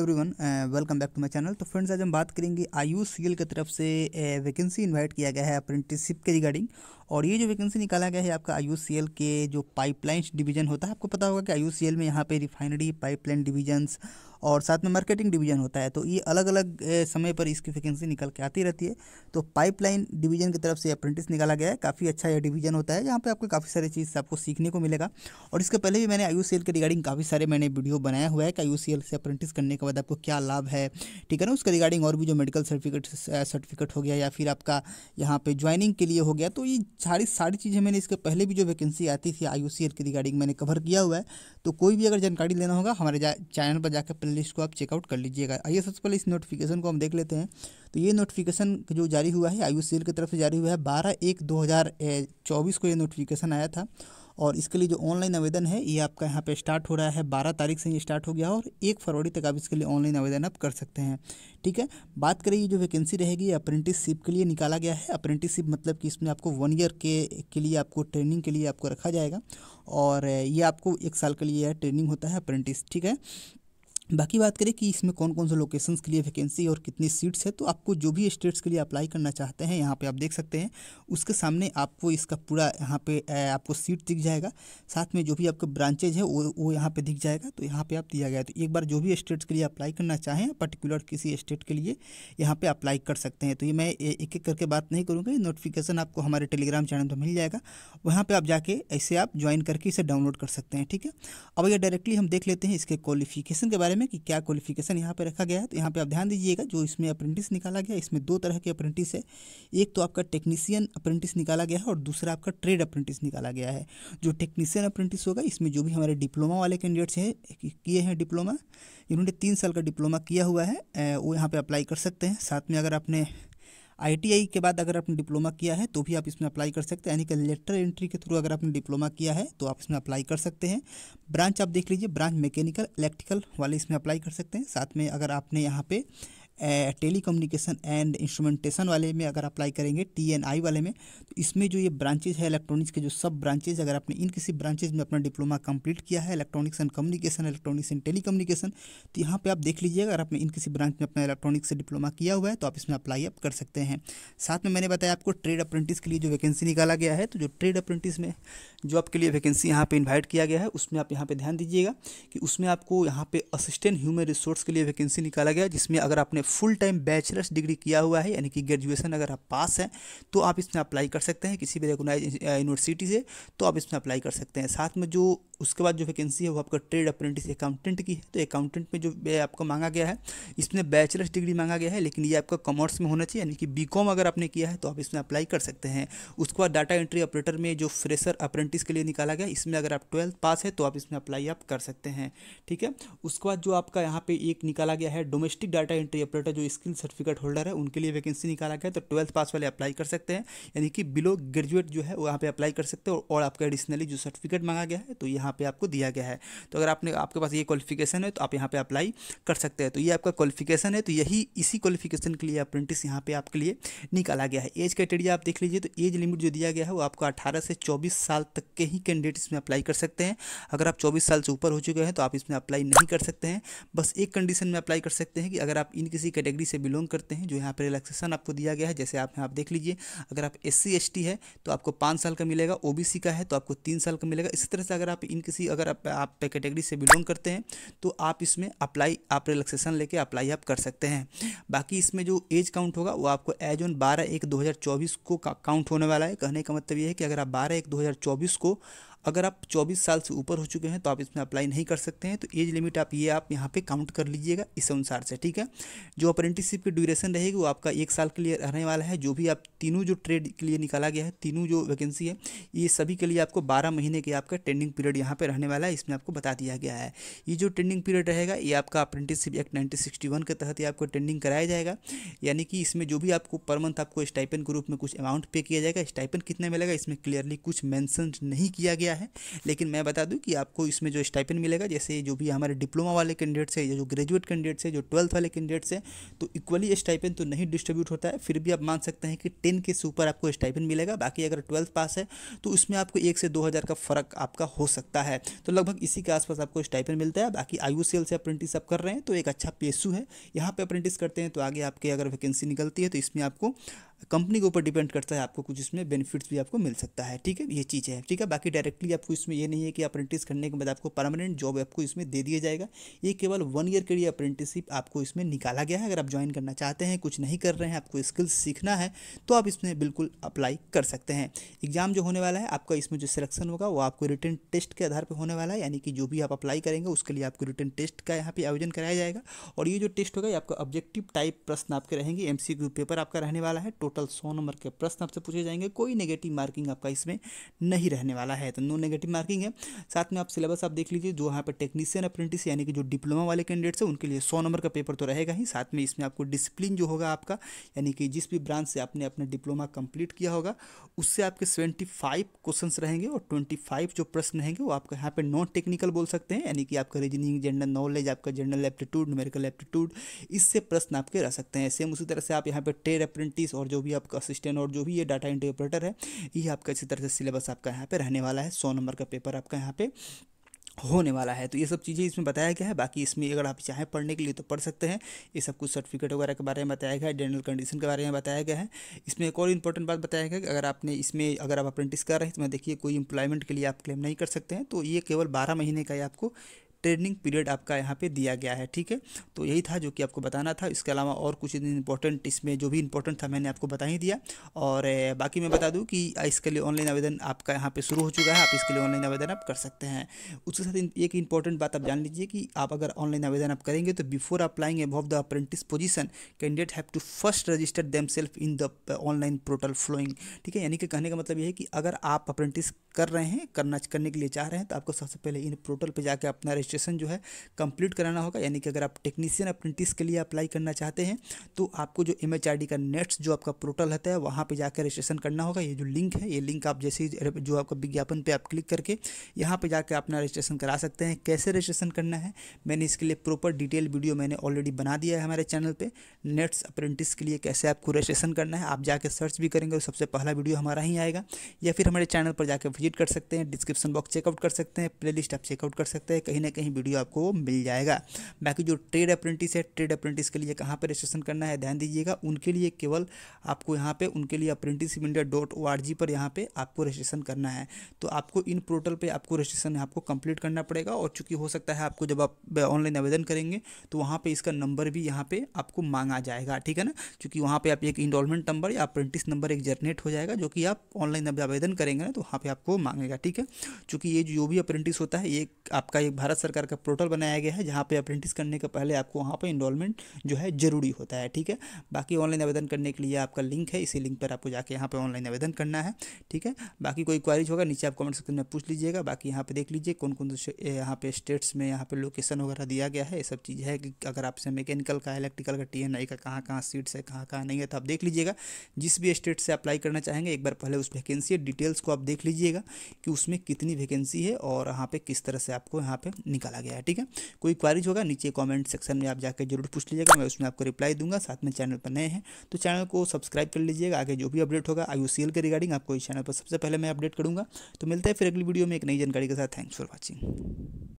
everyone welcome back to my channel तो friends आज हम बात करेंगे आयुष सीएल की तरफ से वैकेंसी uh, इनवाइट किया गया है अप्रेंटिसशिप के रिगार्डिंग और ये जो वैकेंसी निकाला गया है आपका आयुष सीएल के जो पाइपलाइंस डिवीजन होता है आपको पता होगा कि आयुष सीएल में यहाँ पे रिफाइनरी पाइपलाइन डिवीजन्स और साथ में मार्केटिंग डिवीजन होता है तो ये अलग अलग समय पर इसकी वैकेंसी निकल के आती रहती है तो पाइपलाइन डिवीजन की तरफ से अप्रेंटिस निकाला गया है काफ़ी अच्छा यह डिवीजन होता है जहाँ पर आपको काफ़ी सारी चीज़ आपको सीखने को मिलेगा और इसके पहले भी मैंने आयु के रिगार्डिंग काफ़ी सारे मैंने वीडियो बनाया हुआ है कि आयु से अप्रेंटिस करने के बाद आपको क्या लाभ है ठीक है ना उसके रिगार्डिंग और भी जो मेडिकल सर्टिफिकेट सर्टिफिकेट हो गया या फिर आपका यहाँ पर ज्वाइनिंग के लिए हो गया तो ये सारी सारी चीज़ें मैंने इसके पहले भी जो वैकेंसी आती थी आई के रिगार्डिंग मैंने कवर किया हुआ है तो कोई भी अगर जानकारी लेना होगा हमारे चैनल पर जाकर लिस्ट को आप चेकआउट कर लीजिएगा आइए सबसे पहले इस नोटिफिकेशन को हम देख लेते हैं तो ये नोटिफिकेशन जो जारी हुआ है आयुष सेल की तरफ से जारी हुआ है बारह एक दो हज़ार चौबीस को ये नोटिफिकेशन आया था और इसके लिए जो ऑनलाइन आवेदन है ये आपका यहाँ पे स्टार्ट हो रहा है बारह तारीख से ये स्टार्ट हो गया और एक फरवरी तक आप इसके लिए ऑनलाइन आवेदन आप कर सकते हैं ठीक है बात करें ये जो वैकेंसी रहेगी ये अप्रेंटिसशिप के लिए निकाला गया है अप्रेंटिसशिप मतलब कि इसमें आपको वन ईयर के के लिए आपको ट्रेनिंग के लिए आपको रखा जाएगा और ये आपको एक साल के लिए ट्रेनिंग होता है अप्रेंटिस ठीक है बाकी बात करें कि इसमें कौन कौन से लोकेशंस के लिए वैकेंसी और कितनी सीट्स है तो आपको जो भी स्टेट्स के लिए अप्लाई करना चाहते हैं यहाँ पे आप देख सकते हैं उसके सामने आपको इसका पूरा यहाँ पे आपको सीट दिख जाएगा साथ में जो भी आपके ब्रांचेज है वो वो यहाँ पे दिख जाएगा तो यहाँ पे आप दिया गया तो एक बार जो भी स्टेट्स के लिए अप्लाई करना चाहें पर्टिकुलर किसी स्टेट के लिए यहाँ पर अप्लाई कर सकते हैं तो ये मैं एक एक करके बात नहीं करूँगा नोटिफिकेशन आपको हमारे टेलीग्राम चैनल पर मिल जाएगा वहाँ पर आप जाके ऐसे आप ज्वाइन करके इसे डाउनलोड कर सकते हैं ठीक है अब यह डायरेक्टली हम देख लेते हैं इसके क्वालिफिकेशन के बारे बारे में कि क्या क्वालिफिकेशन यहाँ पे रखा गया है तो यहाँ पे आप ध्यान दीजिएगा जो इसमें अप्रेंटिस निकाला गया इसमें दो तरह के अप्रेंटिस है एक तो आपका टेक्नीसियन अप्रेंटिस निकाला गया है और दूसरा आपका ट्रेड अप्रेंटिस निकाला गया है जो टेक्नीसियन अप्रेंटिस होगा इसमें जो भी हमारे डिप्लोमा वाले कैंडिडेट्स हैं किए हैं डिप्लोमा इन्होंने तीन साल का डिप्लोमा किया हुआ है वो यहाँ पर अप्लाई कर सकते हैं साथ में अगर आपने आई के बाद अगर आपने डिप्लोमा किया है तो भी आप इसमें अप्लाई कर सकते हैं यानी कि लेटर एंट्री के थ्रू अगर आपने डिप्लोमा किया है तो आप इसमें अप्लाई कर सकते हैं ब्रांच आप देख लीजिए ब्रांच मैकेनिकल इलेक्ट्रिकल वाले इसमें अप्लाई कर सकते हैं साथ में अगर आपने यहाँ पर टेली कम्युनिकेशन एंड इंस्ट्रूमेंटेशन वाले में अगर अप्लाई करेंगे टी एन आई वाले में तो इसमें जो ये ब्रांचेज है इलेक्ट्रॉनिक्स के जो सब ब्रांचेज अगर आपने इन किसी ब्रांचेज में अपना डिप्लोमा कंप्लीट किया है electronics and communication electronics and telecommunication तो यहाँ पर आप देख लीजिए अगर आपने इन किसी ब्रांच में अपना इलेक्ट्रॉनिक्स से डिप्लोमा किया हुआ है तो आप इसमें अप्लाई आप कर सकते हैं साथ में मैंने बताया आपको ट्रेड अप्रेंटिस के लिए जो वैकेंसी निकाला गया है तो जो ट्रेड अप्रेंटिस में जो आपके लिए वैकेंसी यहाँ पर इन्वाइट किया गया है उसमें आप यहाँ पर ध्यान दीजिएगा कि उसमें आपको यहाँ पे असिस्टेंट ह्यूमन रिसोर्स के लिए वैकेंसी निकाला गया जिसमें अगर आपने आपने फुल टाइम बैचलर्स डिग्री किया हुआ है यानी कि ग्रेजुएशन अगर आप पास हैं तो आप इसमें अप्लाई कर सकते हैं किसी भी रिकोगनाइज यूनिवर्सिटी से तो आप इसमें अप्लाई कर सकते हैं साथ में जो उसके बाद जो वैकेंसी है वो आपका ट्रेड अप्रेंटिस अकाउंटेंट की है तो अकाउंटेंट में जो आपको मांगा गया है इसमें बैचलर्स डिग्री मांगा गया है लेकिन ये आपका कॉमर्स में होना चाहिए यानी कि बी अगर आपने किया है तो आप इसमें अप्लाई कर सकते हैं उसके बाद डाटा एंट्री ऑपरेटर में जो फ्रेशर अप्रेंटिस के लिए निकाला गया इसमें अगर आप ट्वेल्थ पास है तो आप इसमें अप्लाई आप कर सकते हैं ठीक है उसके बाद जो आपका यहाँ पे एक निकाला गया है डोमेस्टिक डाटा एंट्री प्लेटर जो स्किल सर्टिफिकेट होल्डर है उनके लिए वैकेंसी निकाला गया तो ट्वेल्थ पास वाले अप्लाई कर सकते हैं यानी कि बिलो ग्रेजुएट जो है वहाँ पर अप्लाई कर सकते हैं और आपका एडिशनली जो सर्टिफिकेट मांगा गया है तो यहाँ पर आपको दिया गया है तो अगर आपने आपके पास ये क्वालिफिकेशन है तो आप यहाँ पर अप्लाई कर सकते हैं तो ये आपका क्वालिफिकेशन है तो यही इसी क्वालिफिकेशन के लिए अप्रेंटिस यहाँ पर आपके लिए निकाला गया है एज क्राइटेरिया आप देख लीजिए तो एज लिमिट जो दिया गया है वो आपको अठारह से चौबीस साल तक के ही कैंडिडेट इसमें अप्लाई कर सकते हैं अगर आप चौबीस साल से ऊपर हो चुके हैं तो आप इसमें अप्लाई नहीं कर सकते हैं बस एक कंडीशन में अप्लाई कर सकते हैं कि अगर आप इन किसी इसी कैटेगरी से बिलोंग करते हैं जो यहाँ पर रिलैक्सेशन आपको दिया गया है जैसे आप यहाँ आप देख लीजिए अगर आप एस सी है तो आपको पाँच साल का मिलेगा ओ का है तो आपको तीन साल का मिलेगा इसी तरह से अगर आप इन किसी अगर आप, आप कैटेगरी से बिलोंग करते हैं तो आप इसमें अप्लाई आप रिलैक्सेशन लेके अप्लाई आप कर सकते हैं बाकी इसमें जो एज काउंट होगा वो आपको एज ऑन बारह एक दो को काउंट होने वाला है कहने का मतलब ये है कि अगर आप बारह एक दो को अगर आप 24 साल से ऊपर हो चुके हैं तो आप इसमें अप्लाई नहीं कर सकते हैं तो एज लिमिट आप ये आप यहाँ पे काउंट कर लीजिएगा इस अनुसार से ठीक है जो अप्रेंटिसशिप की ड्यूरेशन रहेगी वो आपका एक साल के लिए रहने वाला है जो भी आप तीनों जो ट्रेड के लिए निकाला गया है तीनों जो वैकेंसी है ये सभी के लिए आपको बारह महीने के आपका ट्रेंडिंग पीरियड यहाँ पर रहने वाला है इसमें आपको बता दिया गया है ये जो ट्रेंडिंग पीरियड रहेगा ये आपका अप्रेंटिसशिप एक्ट नाइनटीन के तहत ये आपको ट्रेंडिंग कराया जाएगा यानी कि इसमें जो भी आपको पर मंथ आपको स्टाइपन के रूप में कुछ अमाउंट पे किया जाएगा स्टाइपन कितने मिलेगा इसमें क्लियरली कुछ मैंसन नहीं किया गया गया है लेकिन मैं बता दूं कि आपको इसमें जो स्टाइपन मिलेगा जैसे जो भी हमारे डिप्लोमा वाले कैंडिडेट्स हैं या जो ग्रेजुएट कैंडिडेट्स हैं जो ट्वेल्थ वाले कैंडिडेट्स हैं तो इक्वली स्टाइपन तो नहीं डिस्ट्रीब्यूट होता है फिर भी आप मान सकते हैं कि टेन के सुपर आपको स्टाइपन मिलेगा बाकी अगर ट्वेल्थ पास है तो उसमें आपको एक से दो का फ़र्क आपका हो सकता है तो लगभग इसी के आसपास आपको स्टाइपन मिलता है बाकी आयु सेल से अप्रेंटिस आप कर रहे हैं तो एक अच्छा पेशू है यहाँ पर अप्रेंटिस करते हैं तो आगे आपके अगर वैकेंसी निकलती है तो इसमें आपको कंपनी के ऊपर डिपेंड करता है आपको कुछ इसमें बेनिफिट्स भी आपको मिल सकता है ठीक है ये चीज़ है ठीक है बाकी डायरेक्टली आपको इसमें ये नहीं है कि अप्रेंटिस करने के बाद आपको परमानेंट जॉब आपको इसमें दे दिया जाएगा ये केवल वन ईयर के लिए अप्रेंटिसशिप आपको इसमें निकाला गया है अगर आप ज्वाइन करना चाहते हैं कुछ नहीं कर रहे हैं आपको स्किल्स सीखना है तो आप इसमें बिल्कुल अप्लाई कर सकते हैं एग्जाम जो होने वाला है आपका इसमें जो सिलेक्शन होगा वो आपको रिटर्न टेस्ट के आधार पर होने वाला है यानी कि जो भी आप अप्लाई करेंगे उसके लिए आपको रिटर्न टेस्ट का यहाँ पर आयोजन कराया जाएगा और ये जो टेस्ट होगा ये आपका ऑब्जेक्टिव टाइप प्रश्न आपके रहेंगे एम पेपर आपका रहने वाला है टोटल टोटल सौ नंबर के प्रश्न आपसे पूछे जाएंगे कोई नेगेटिव मार्किंग आपका इसमें नहीं रहने वाला है तो नो नेगेटिव मार्किंग है साथ में आप सिलेबस आप देख लीजिए जो यहाँ पर टेक्नीशियन अप्रेंटिस यानी कि जो डिप्लोमा वाले कैंडिडेट्स हैं उनके लिए सौ नंबर का पेपर तो रहेगा ही साथ में इसमें आपको डिसिप्लिन जो होगा आपका यानी कि जिस भी ब्रांच से आपने अपना डिप्लोमा कंप्लीट किया होगा उससे आपके सेवेंटी फाइव क्वेश्चन रहेंगे और ट्वेंटी फाइव जो प्रश्न रहेंगे वो आपका यहाँ पर नॉन टेक्निकल बोल सकते हैं यानी कि आपका रीजनिंग जनरल नॉलेज आपका जनरल एप्टीट्यूड न्यूमेरिकल एप्टीट्यूड इससे प्रश्न आपके रह सकते हैं सेम उसी तरह से आप यहाँ पर ट्रेड अप्रेंटिस और जो भी आपका असिस्टेंट और जो भी ये डाटा इंटरप्रेटर है ये आपका अच्छी तरह से सिलेबस आपका यहाँ पे रहने वाला है सौ नंबर का पेपर आपका यहाँ पे होने वाला है तो ये सब चीज़ें इसमें बताया गया है बाकी इसमें अगर आप चाहें पढ़ने के लिए तो पढ़ सकते हैं ये सब कुछ सर्टिफिकेट वगैरह के बारे में बताया गया है जनरल कंडीशन के बारे में बताया गया है इसमें एक और इंपॉर्टेंट बात बताया गया कि अगर आपने इसमें अगर आप अप्रेंटिस कर रहे हैं तो देखिए कोई इंप्लॉयमेंट के लिए आप क्लेम नहीं कर सकते हैं तो ये केवल बारह महीने का ही आपको ट्रेनिंग पीरियड आपका यहाँ पे दिया गया है ठीक है तो यही था जो कि आपको बताना था इसके अलावा और कुछ इंपॉर्टेंट इसमें जो भी इंपॉर्टेंट था मैंने आपको बता ही दिया और बाकी मैं बता दूँ कि इसके लिए ऑनलाइन आवेदन आपका यहाँ पर शुरू हो चुका है आप इसके लिए ऑनलाइन आवेदन आप कर सकते हैं उसके साथ एक इंपॉर्टेंट बात आप जान लीजिए कि आप अगर ऑनलाइन आवेदन आप करेंगे तो before applying above the apprentice position candidate have to first register themself in the online portal following ठीक है यानी कि कहने का मतलब यह है कि अगर आप अप्रेंटिस कर रहे हैं करना करने के लिए चाह रहे हैं तो आपको सबसे पहले इन पोर्टल पर जाकर अपना रजिस्ट्रेशन जो है कंप्लीट कराना होगा यानी कि अगर आप टेक्नीशियन अप्रेंटिस के लिए अप्लाई करना चाहते हैं तो आपको जो एम का नेट्स जो आपका पोर्टल होता है वहाँ पर जाकर रजिस्ट्रेशन करना होगा ये जो लिंक है ये लिंक आप जैसे जो आपका विज्ञापन पर आप क्लिक करके यहाँ पर जाकर अपना रजिस्ट्रेशन करा सकते हैं कैसे रजिस्ट्रेशन करना है मैंने इसके लिए प्रॉपर डिटेल वीडियो मैंने ऑलरेडी बना दिया है हमारे चैनल पर नेट्स अप्रेंटिस के लिए कैसे आपको रजिस्ट्रेशन करना है आप जाकर सर्च भी करेंगे और सबसे पहला वीडियो हमारा ही आएगा या फिर हमारे चैनल पर जाकर विजिट कर सकते हैं डिस्क्रिप्शन बॉक्स चेकआउट कर सकते हैं प्लेलिस्ट आप चेकआउट कर सकते हैं कहीं ना कहीं वीडियो आपको मिल जाएगा बाकी जो ट्रेड अप्रेंटिस है ट्रेड अप्रेंटिस के लिए कहाँ पर रजिस्ट्रेशन करना है ध्यान दीजिएगा उनके लिए केवल आपको यहाँ पर उनके लिए apprentice India dot O R G पर यहाँ पर आपको रजिस्ट्रेशन करना है तो आपको इन पोर्टल पर आपको रजिस्ट्रेशन आपको कंप्लीट करना पड़ेगा और चूंकि हो सकता है आपको जब आप ऑनलाइन आवेदन करेंगे तो वहाँ पर इसका नंबर भी यहाँ पर आपको मांगा जाएगा ठीक है ना क्योंकि वहाँ पर आप एक इनरोलमेंट नंबर या अप्रेंटिस नंबर एक जनरेट हो जाएगा जो कि आप ऑनलाइन आवेदन करेंगे ना तो वहाँ पर आपको आपको मांगेगा ठीक है चूंकि ये जो भी अप्रेंटिस होता है ये आपका एक भारत सरकार का पोर्टल बनाया गया है जहाँ पर अप्रेंटिस करने के पहले आपको वहाँ पर इन्वॉलमेंट जो है ज़रूरी होता है ठीक है बाकी ऑनलाइन आवेदन करने के लिए आपका लिंक है इसी लिंक पर आपको जाके यहाँ पर ऑनलाइन आवेदन करना है ठीक है बाकी कोई क्वारीज होगा नीचे आप कमेंट सेक्शन में पूछ लीजिएगा बाकी यहाँ पर देख लीजिए कौन कौन से यहाँ पे स्टेट्स में यहाँ पे लोकेशन वगैरह दिया गया है ये सब चीज़ है कि अगर आपसे मैकेनिकल का इलेक्ट्रिकल का टी एन आई का कहाँ कहाँ सीट्स है कहाँ कहाँ नहीं है तो आप देख लीजिएगा जिस भी स्टेट से अप्लाई करना चाहेंगे एक बार पहले उस वैकेंसी डिटेल्स को आप देख लीजिएगा जाएगा कि उसमें कितनी वैकेंसी है और यहाँ पे किस तरह से आपको यहाँ पे निकाला गया है ठीक है कोई क्वारीज होगा नीचे कमेंट सेक्शन में आप जाकर जरूर पूछ लीजिएगा मैं उसमें आपको रिप्लाई दूंगा साथ में चैनल पर नए हैं तो चैनल को सब्सक्राइब कर लीजिएगा आगे जो भी अपडेट होगा आई के रिगार्डिंग आपको इस चैनल पर सबसे पहले मैं अपडेट करूँगा तो मिलते हैं फिर अगली वीडियो में एक नई जानकारी के साथ थैंक्स फॉर वॉचिंग